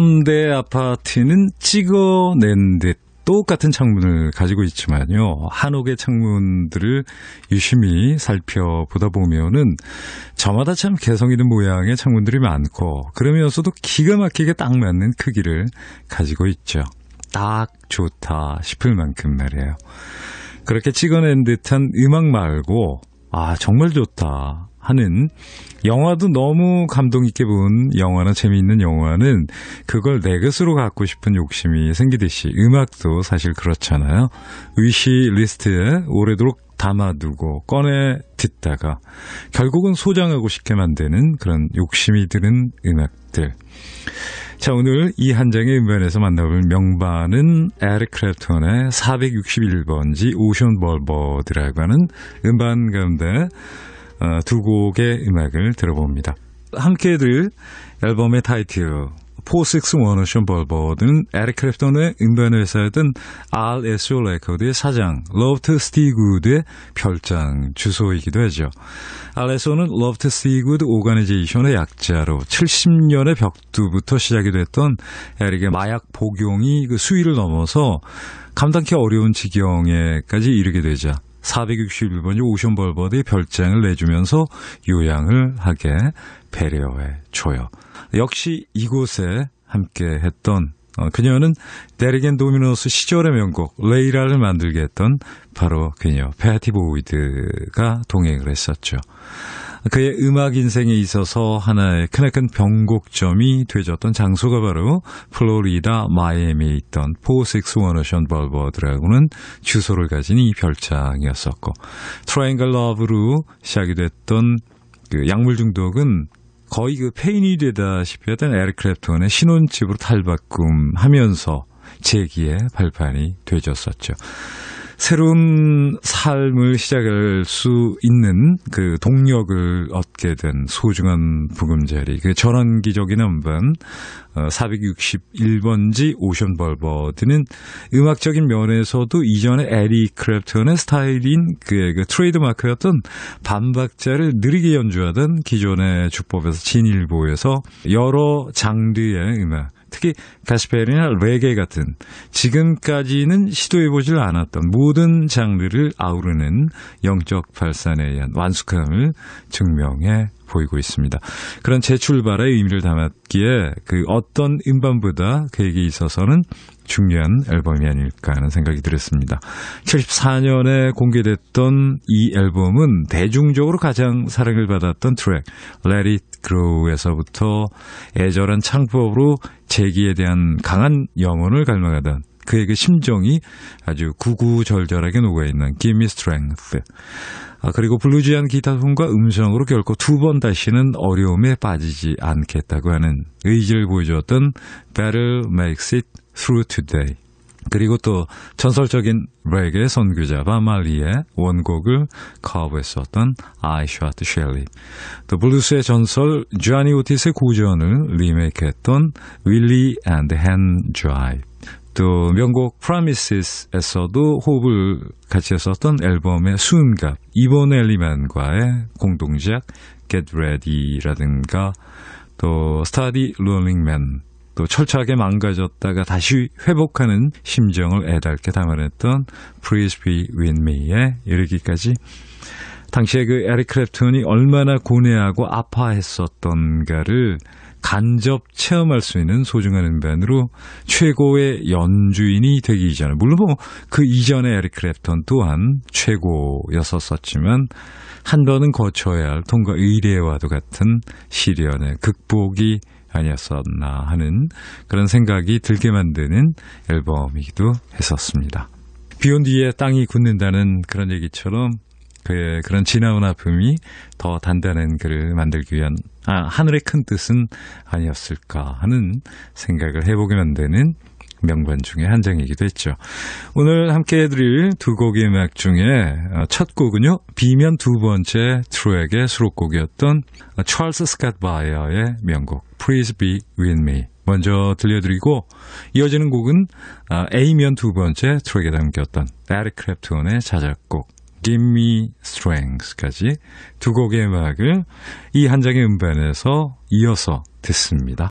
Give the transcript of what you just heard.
현대 아파트는 찍어낸 듯 똑같은 창문을 가지고 있지만요. 한옥의 창문들을 유심히 살펴보다 보면은 저마다 참 개성 있는 모양의 창문들이 많고 그러면서도 기가 막히게 딱 맞는 크기를 가지고 있죠. 딱 좋다 싶을 만큼 말이에요. 그렇게 찍어낸 듯한 음악 말고 아 정말 좋다 하는 영화도 너무 감동 있게 본 영화나 재미있는 영화는 그걸 내 것으로 갖고 싶은 욕심이 생기듯이 음악도 사실 그렇잖아요. 의시 리스트에 오래도록 담아두고 꺼내 듣다가 결국은 소장하고 싶게 만드는 그런 욕심이 드는 음악들. 자, 오늘 이 한 장의 음반에서 만나볼 명반은 에릭 크래톤의 461번지 오션 벌버드라고 하는 음반 가운데 어, 두 곡의 음악을 들어봅니다. 함께 들 앨범의 타이틀 461 오션 벌버드는 에릭 크래프턴의 음반 회사였던 RSO 레코드의 사장 러브트 스티그드의 별장 주소이기도 하죠. RSO는 러브트 스티그드 오가니제이션의 약자로 70년의 벽두부터 시작이 됐던 에릭의 마약 복용이 그 수위를 넘어서 감당기 어려운 지경에까지 이르게 되자 461번이 오션벌버드의 별장을 내주면서 요양을 하게 배려해 줘요. 역시 이곳에 함께 했던 어, 그녀는 데리겐 도미노스 시절의 명곡 레이라를 만들게 했던 바로 그녀 패티 보이드가 동행을 했었죠. 그의 음악 인생에 있어서 하나의 크나큰 변곡점이 되졌던 장소가 바로 플로리다 마이애미에 있던 포식스 워너션 벌버드라고는 주소를 가진 이 별장이었었고 트라이앵글 러브로 시작이 됐던 그 약물 중독은 거의 그 페인이 되다시피 했던 에릭 크랩톤의 신혼집으로 탈바꿈하면서 재기에 발판이 되졌었죠. 새로운 삶을 시작할 수 있는 그 동력을 얻게 된 소중한 부금자리그 전환기적인 한번 어, 461번지 오션 벌버드는 음악적인 면에서도 이전에 에리 크랩턴의 스타일인 그의 그 트레이드마크였던 반박자를 느리게 연주하던 기존의 주법에서 진일보에서 여러 장르의 음악 특히 가스페리나 레게 같은 지금까지는 시도해보질 않았던 모든 장르를 아우르는 영적 발산에 의한 완숙함을 증명해 보이고 있습니다. 그런 재출발의 의미를 담았기에 그 어떤 음반보다 그에게 있어서는 중요한 앨범이 아닐까 하는 생각이 들었습니다. 74년에 공개됐던 이 앨범은 대중적으로 가장 사랑을 받았던 트랙 Let It Grow에서부터 애절한 창법으로 재기에 대한 강한 염원을 갈망하던 그에게 심정이 아주 구구절절하게 녹아있는 Give Me Strength. 아, 그리고 블루지한 기타손과 음성으로 결코 두 번 다시는 어려움에 빠지지 않겠다고 하는 의지를 보여주었던 Battle Makes It Through Today 그리고 또 전설적인 레게 선교자 바말리의 원곡을 커버했었던 아이샤트 셸리 또 블루스의 전설 주아니 오티스의 고전을 리메이크했던 윌리 앤드 헨 드라이브 또 명곡 프라미시스에서도 호흡을 같이 했었던 앨범의 수음각 이번 엘리맨과의 공동작 Get Ready라든가 또 Study l e a r n i n g Man 또 철저하게 망가졌다가 다시 회복하는 심정을 애달게 담아냈던 Please Be With Me의 이르기까지 당시에 그 에릭 크랩튼이 얼마나 고뇌하고 아파했었던가를 간접 체험할 수 있는 소중한 음반으로 최고의 연주인이 되기 이전에 물론 뭐 그 이전에 에릭 크랩턴 또한 최고였었었지만 한 번은 거쳐야 할 통과 의례와도 같은 시련의 극복이 아니었었나 하는 그런 생각이 들게 만드는 앨범이기도 했었습니다. 비온 뒤에 땅이 굳는다는 그런 얘기처럼 그, 그런 지나온 아픔이 더 단단한 글을 만들기 위한 아, 하늘의 큰 뜻은 아니었을까 하는 생각을 해보게 만드는 명반 중에 한 장이기도 했죠. 오늘 함께 해드릴 두 곡의 음악 중에 어, 첫 곡은요. 비면 두 번째 트루에게 수록곡이었던 찰스 스캇 바이어의 명곡 Please Be With Me 먼저 들려드리고 이어지는 곡은 어, A면 두 번째 트랙에 담겼던 에릭 크랩톤의 자작곡 Give Me Strength까지 두 곡의 음악을 이 한 장의 음반에서 이어서 듣습니다.